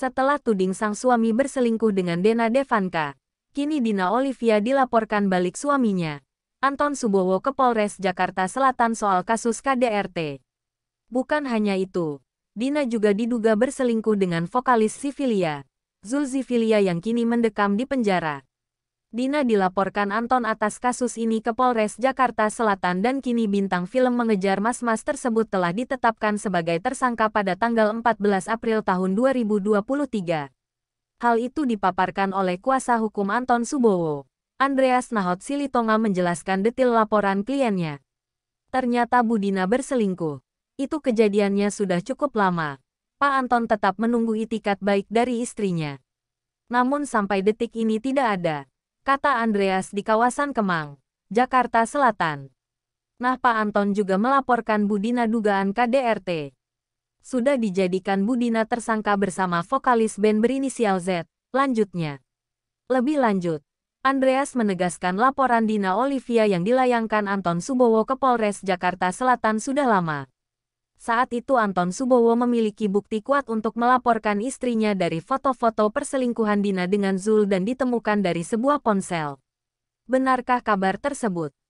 Setelah tuding sang suami berselingkuh dengan Dena Devanka, kini Dina Olivia dilaporkan balik suaminya, Anton Subowo ke Polres Jakarta Selatan soal kasus KDRT. Bukan hanya itu, Dina juga diduga berselingkuh dengan vokalis Sivilia, Zulzivilia yang kini mendekam di penjara. Dina dilaporkan Anton atas kasus ini ke Polres Jakarta Selatan dan kini bintang film mengejar mas-mas tersebut telah ditetapkan sebagai tersangka pada tanggal 14 April tahun 2023. Hal itu dipaparkan oleh kuasa hukum Anton Subowo. Andreas Nahot Silitonga menjelaskan detil laporan kliennya. Ternyata Budina berselingkuh. Itu kejadiannya sudah cukup lama. Pak Anton tetap menunggu itikat baik dari istrinya. Namun sampai detik ini tidak ada kata Andreas di kawasan Kemang, Jakarta Selatan. Nah Pak Anton juga melaporkan Budina dugaan KDRT. Sudah dijadikan Budina tersangka bersama vokalis band berinisial Z, lanjutnya. Lebih lanjut, Andreas menegaskan laporan Dina Olivia yang dilayangkan Anton Subowo ke Polres Jakarta Selatan sudah lama. Saat itu Anton Subowo memiliki bukti kuat untuk melaporkan istrinya dari foto-foto perselingkuhan Dina dengan Zul dan ditemukan dari sebuah ponsel. Benarkah kabar tersebut?